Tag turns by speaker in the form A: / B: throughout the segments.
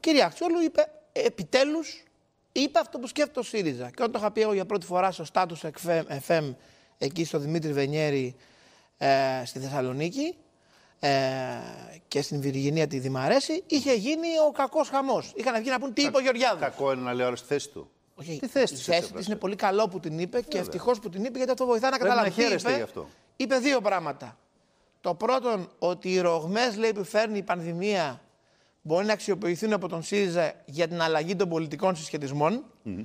A: Κύριε Αξιόλου είπε επιτέλους είπε αυτό που σκέφτεται ο ΣΥΡΙΖΑ. Και όταν το είχα πει εγώ για πρώτη φορά στο Status FM εκεί στο Δημήτρη Βενιέρη ε, στη Θεσσαλονίκη ε, και στην Βυργινία τη Δημαρέση, είχε γίνει ο κακός χαμός. Είχαν βγει να πούν τι είπε ο Γεωργιάδης. Κακό είναι να λέω στη θέση του. Όχι, θέση, η θέση της είναι πολύ καλό που την είπε και ευτυχώς που την είπε γιατί αυτό βοηθά να καταλάβει. Να χαίρεστε γι αυτό. είπε δύο πράγματα. Το πρώτον, ότι οι λέει που φέρνει η πανδημία μπορεί να αξιοποιηθούν από τον ΣΥΡΙΖΑ για την αλλαγή των πολιτικών συσχετισμών.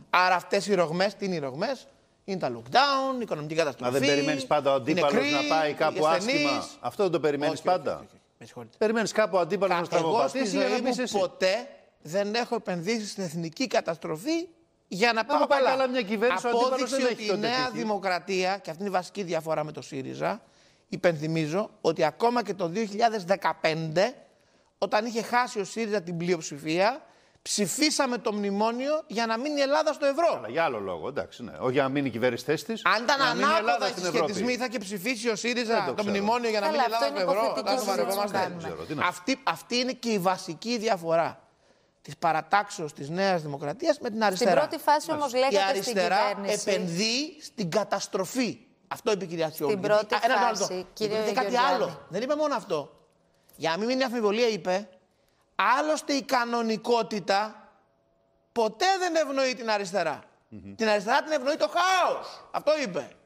A: Άρα αυτές οι ρογμές, τι είναι οι ρογμές, είναι τα lockdown, η οικονομική καταστροφή. Μα δεν περιμένεις πάντα ο αντίπαλος να πάει κάπου άσχημα. Αυτό δεν το περιμένεις πάντα. Περιμένεις Περιμένεις κάπου ο αντίπαλος να σταματήσει... Εγώ στη ζωή μου ποτέ δεν έχω επενδύσει στην εθνική καταστροφή για να πάω πάλι καλά μια κυβέρνηση, Απόδειξη ότι η Νέα Δημοκρατία, και αυτή είναι η βασική διαφορά με το ΣΥΡΙΖΑ, υπενθυμίζω ότι ακόμα και το 2015 όταν είχε χάσει ο ΣΥΡΙΖΑ την πλειοψηφία, ψηφίσαμε το μνημόνιο για να μείνει η Ελλάδα στο ευρώ. Αλλά για άλλο λόγο, εντάξει, ναι. Όχι για να μείνει η κυβέρνηση θέση της. Αν ήταν ανάποδα οι συσχετισμοί, θα είχε ψηφίσει ο ΣΥΡΙΖΑ το, το μνημόνιο για να μείνει η Ελλάδα στο ευρώ. Αυτή, αυτή είναι και η βασική διαφορά της παρατάξεως της Νέας Δημοκρατίας με την αριστερά. Στην πρώτη φάση όμως λέγατε η αριστερά κυβέρνηση. επενδύει στην καταστροφή. Αυτό είπε η κυρία Στην πρώτη φάση, κάτι άλλο. Δεν είπε μόνο αυτό για να μην μείνει αφιβολία, είπε, άλλωστε η κανονικότητα ποτέ δεν ευνοεί την αριστερά. Την αριστερά την ευνοεί το χάος. Αυτό είπε.